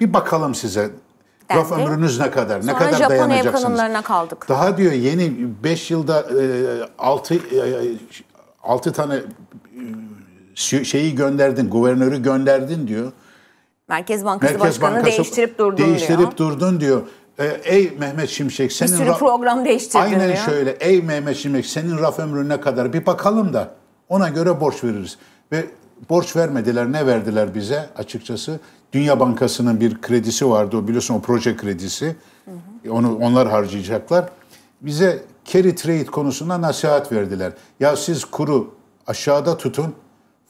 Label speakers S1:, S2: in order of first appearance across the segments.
S1: Bir bakalım size Dendi. Raf ömrünüz ne kadar? Sonra ne kadar Japonya dayanacaksınız? kaldık. Daha diyor yeni 5 yılda 6 e, 6 e, tane e, şeyi gönderdin, guvernörü gönderdin diyor.
S2: Merkez Bankası Merkez Başkanı Bankası, değiştirip durdun değiştirip diyor. Değiştirip
S1: durdun diyor. E, ey Mehmet Şimşek senin bir sürü program
S2: değiştirdin Aynen diyor. şöyle.
S1: Ey Mehmet Şimşek senin raf ömrün ne kadar? Bir bakalım da ona göre borç veririz. Ve borç vermediler. Ne verdiler bize açıkçası? Dünya Bankası'nın bir kredisi vardı. O biliyorsun o proje kredisi. Hı hı. Onu onlar harcayacaklar. Bize carry trade konusunda nasihat verdiler. Ya siz kuru aşağıda tutun,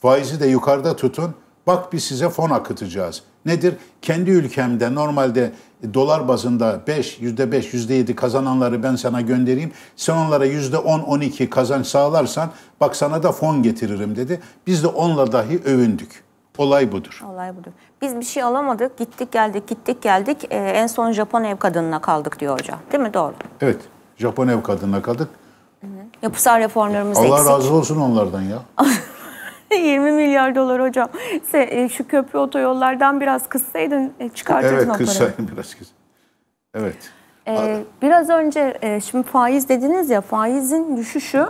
S1: faizi de yukarıda tutun. Bak biz size fon akıtacağız. Nedir? Kendi ülkemde normalde dolar bazında 5, %5, %7 kazananları ben sana göndereyim. Sen onlara %10, 12 kazanç sağlarsan bak sana da fon getiririm dedi. Biz de onunla dahi övündük. Olay budur.
S2: Olay budur. Biz bir şey alamadık. Gittik geldik, gittik geldik. Ee, en son Japon ev kadınına kaldık diyor hocam. Değil mi? Doğru.
S1: Evet. Japon ev kadınına kaldık.
S2: Hı hı. Yapısal reformlarımız Allah eksik. Allah razı
S1: olsun onlardan ya.
S2: 20 milyar dolar hocam. E, şu köprü otoyollardan biraz kıssaydın e, çıkartırdın evet, o parayı.
S1: Evet biraz kıs. Evet.
S2: Ee, biraz önce e, şimdi faiz dediniz ya faizin düşüşü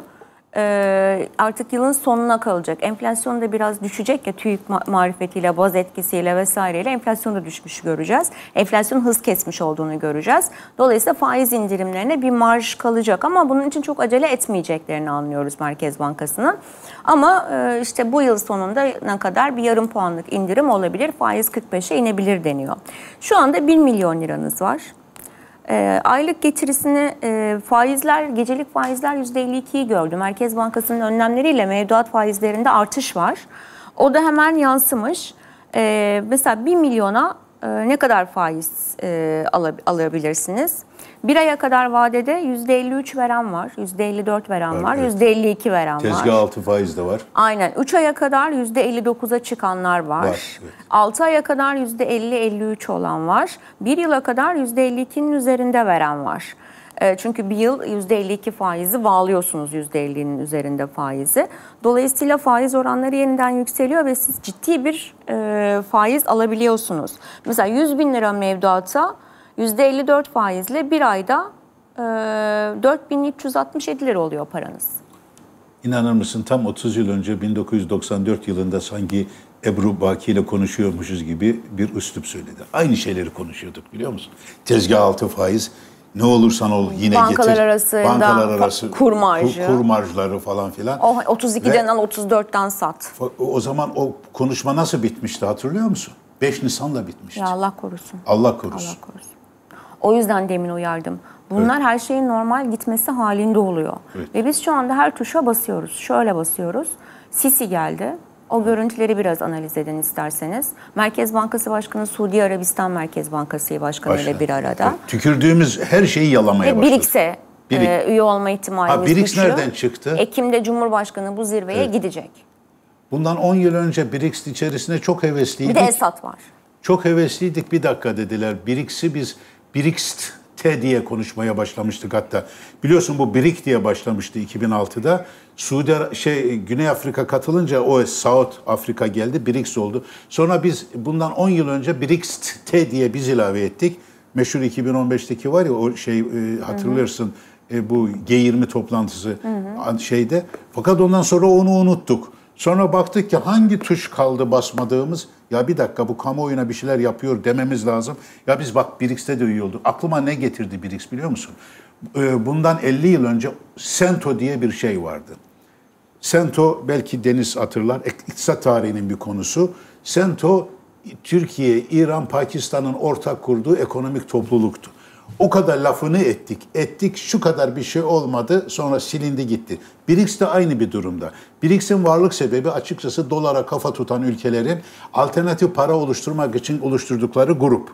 S2: ee, artık yılın sonuna kalacak. Enflasyon da biraz düşecek ya TÜİK marifetiyle, baz etkisiyle vesaireyle enflasyon da düşmüş göreceğiz. Enflasyon hız kesmiş olduğunu göreceğiz. Dolayısıyla faiz indirimlerine bir marş kalacak ama bunun için çok acele etmeyeceklerini anlıyoruz Merkez Bankası'nın. Ama e, işte bu yıl sonunda ne kadar bir yarım puanlık indirim olabilir. Faiz 45'e inebilir deniyor. Şu anda 1 milyon liranız var. E, aylık getirisini e, faizler, gecelik faizler %52'yi gördü. Merkez Bankası'nın önlemleriyle mevduat faizlerinde artış var. O da hemen yansımış. E, mesela 1 milyona ee, ne kadar faiz e, alabilirsiniz? Bir aya kadar vadede %53 veren var, %54 veren var, var evet. %52 veren Tezgah var. Tezgah
S1: altı faiz de var.
S2: Aynen. 3 aya kadar %59'a çıkanlar var. var evet. 6 aya kadar %50-53 olan var. 1 yıla kadar %52'nin üzerinde veren var. Ee, çünkü bir yıl %52 faizi bağlıyorsunuz %50'nin üzerinde faizi. Dolayısıyla faiz oranları yeniden yükseliyor ve siz ciddi bir e, faiz alabiliyorsunuz. Mesela 100 bin lira mevduata %54 faizle bir ayda 4367 e, lira oluyor paranız.
S1: İnanır mısın tam 30 yıl önce 1994 yılında sanki Ebru Baki ile konuşuyormuşuz gibi bir üslup söyledi. Aynı şeyleri konuşuyorduk biliyor musun? Tezgah altı faiz ne olursan ol yine bankalar getir. Arasında, bankalar arası kur marjı. Kur, marjları falan filan. O 32'den al
S2: 34'ten sat.
S1: O zaman o konuşma nasıl bitmişti hatırlıyor musun? 5 Nisan'la bitmişti.
S2: Ya Allah korusun.
S1: Allah korusun. Allah
S2: korusun. O yüzden demin uyardım. Bunlar evet. her şeyin normal gitmesi halinde oluyor. Evet. Ve biz şu anda her tuşa basıyoruz. Şöyle basıyoruz. Sisi geldi. O görüntüleri biraz analiz edin isterseniz. Merkez Bankası Başkanı Suudi Arabistan Merkez Bankası Başkanı ile bir arada.
S1: Tükürdüğümüz her şeyi yalamaya başladı.
S2: Birikse e, Birik. üye olma ihtimalimiz ha, BRICS nereden çıktı? Ekim'de Cumhurbaşkanı bu zirveye Evet. gidecek.
S1: Bundan 10 yıl önce BRICS içerisinde çok hevesliydik. Bir de Esat var. Çok hevesliydik bir dakika dediler. BRICS'i biz BRICS BRIC'te diye konuşmaya başlamıştık hatta. Biliyorsun bu BRIC diye başlamıştı 2006'da. Suudi şey Güney Afrika katılınca o South Afrika geldi, BRICS oldu. Sonra biz bundan 10 yıl önce BRICS T diye biz ilave ettik. Meşhur 2015'teki var ya o şey e, hatırlarsın. Hı hı e, bu G20 toplantısı hı hı. şeyde. Fakat ondan sonra onu unuttuk. Sonra baktık ki hangi tuş kaldı basmadığımız. Ya bir dakika bu kamuoyuna bir şeyler yapıyor dememiz lazım. Ya biz bak BRICS'te de üye Aklıma ne getirdi BRICS biliyor musun? Ee, bundan 50 yıl önce Sento diye bir şey vardı. Sento belki Deniz hatırlar. İktisat tarihinin bir konusu. Sento Türkiye, İran, Pakistan'ın ortak kurduğu ekonomik topluluktu. O kadar lafını ettik, ettik şu kadar bir şey olmadı sonra silindi gitti. BRICS de aynı bir durumda. BRICS'in varlık sebebi açıkçası dolara kafa tutan ülkelerin alternatif para oluşturmak için oluşturdukları grup.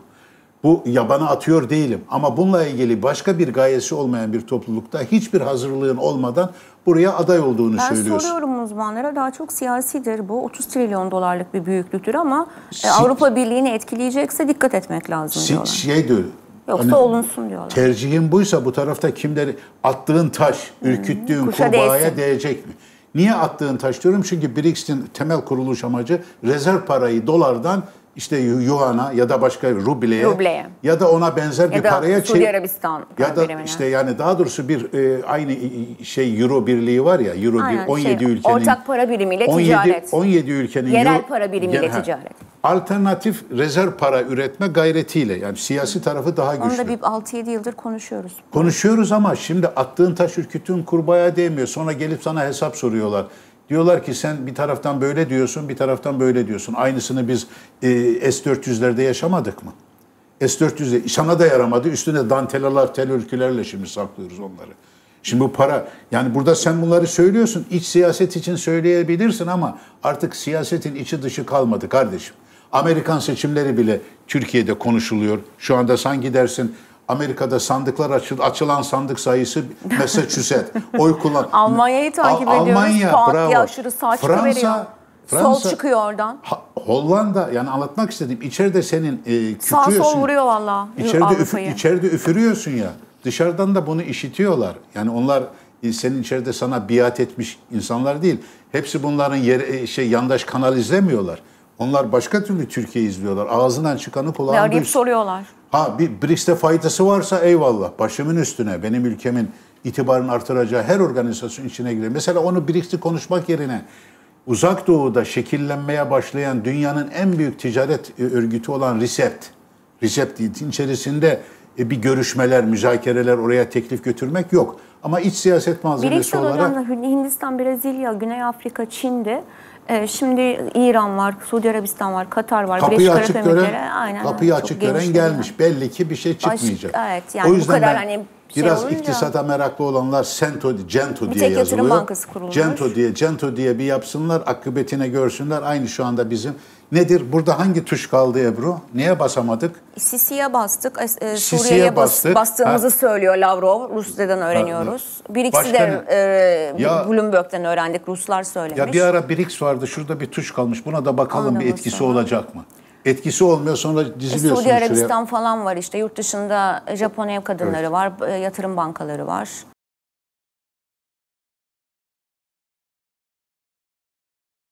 S1: Bu yabana atıyor değilim ama bununla ilgili başka bir gayesi olmayan bir toplulukta hiçbir hazırlığın olmadan buraya aday olduğunu ben söylüyorsun. Ben
S2: soruyorum uzmanlara daha çok siyasidir bu 30 trilyon dolarlık bir büyüklüktür ama e, si Avrupa Birliği'ni etkileyecekse dikkat etmek lazım si diyorlar.
S1: Şey diyor Yoksa hani, olunsun diyorlar. Tercihin buysa bu tarafta kimleri attığın taş, ürküttüğün hmm, kurbağaya değsin. değecek mi? Niye attığın taş diyorum? Çünkü BRICS'in temel kuruluş amacı rezerv parayı dolardan işte Yuhan'a ya da başka rubleye, rubleye. ya da ona benzer ya bir da paraya Suudi
S2: Arabistan ya da
S1: işte yani daha doğrusu bir e, aynı şey euro birliği var ya euro Aynen, bir 17 şey, ülkenin ortak
S2: para birimiyle 17, ticaret.
S1: 17 ülkenin yerel euro, para birimiyle yer, ticaret. Alternatif rezerv para üretme gayretiyle yani siyasi tarafı daha güçlü. Onu da
S2: bir 6-7 yıldır konuşuyoruz.
S1: Konuşuyoruz ama şimdi attığın taş ürkütün kurbağaya değmiyor. Sonra gelip sana hesap soruyorlar. Diyorlar ki sen bir taraftan böyle diyorsun, bir taraftan böyle diyorsun. Aynısını biz e, S-400'lerde yaşamadık mı? S-400'de sana da yaramadı. Üstüne dantelalar, tel ülkelerle şimdi saklıyoruz onları. Şimdi bu para, yani burada sen bunları söylüyorsun. iç siyaset için söyleyebilirsin ama artık siyasetin içi dışı kalmadı kardeşim. Amerikan seçimleri bile Türkiye'de konuşuluyor. Şu anda sanki dersin Amerika'da sandıklar açıldı. Açılan sandık sayısı Massachusetts. Oy kullan. Almanya'yı
S2: takip Al- ediyoruz. Almanya, Puan bravo. aşırı sağ Fransa, Fransa, Sol çıkıyor oradan. Ha,
S1: Hollanda yani anlatmak istediğim içeride senin e, Sağ sol vuruyor
S2: valla. İçeride, üf,
S1: içeride üfürüyorsun ya. Dışarıdan da bunu işitiyorlar. Yani onlar e, senin içeride sana biat etmiş insanlar değil. Hepsi bunların yer, e, şey yandaş kanal izlemiyorlar. Onlar başka türlü Türkiye izliyorlar. Ağzından çıkanı kulağına duysun. soruyorlar. Ha bir BRICS'te faydası varsa eyvallah başımın üstüne benim ülkemin itibarını artıracağı her organizasyon içine girer. Mesela onu BRICS'li konuşmak yerine Uzak Doğu'da şekillenmeye başlayan dünyanın en büyük ticaret e, örgütü olan RISEPT, RISEPT'in içerisinde e, bir görüşmeler, müzakereler, oraya teklif götürmek yok. Ama iç siyaset malzemesi Bireysel olarak...
S2: Bireysel Hindistan, Brezilya, Güney Afrika, Çin'de ee, şimdi İran var, Suudi Arabistan var, Katar var. Kapıyı Birleşik açık Arap gören, aynen, kapıyı açık gören
S1: gelmiş. Yani. Belli ki bir şey çıkmayacak. Baş, evet, yani o yüzden bu kadar ben, hani şey biraz olunca, iktisata meraklı olanlar cento, Cento bir diye tek yazılıyor. Bankası kurulmuş. Cento diye, Cento diye bir yapsınlar, akıbetine görsünler. Aynı şu anda bizim Nedir? Burada hangi tuş kaldı Ebru? Niye basamadık?
S2: Sisi'ye bastık. E, Suriye'ye bastık. bastığımızı ha. söylüyor Lavrov. Rusya'dan öğreniyoruz. Ha. BRICS'i Başkanım, de e, ya, Bloomberg'den öğrendik. Ruslar söylemiş. Ya bir
S1: ara BRICS vardı. Şurada bir tuş kalmış. Buna da bakalım Anladım, bir etkisi sonra. olacak mı? Etkisi olmuyor sonra e, diziliyorsunuz Suudi Arabistan şuraya.
S2: falan var işte. Yurt dışında Japon ev kadınları evet. var. E, yatırım bankaları
S1: var.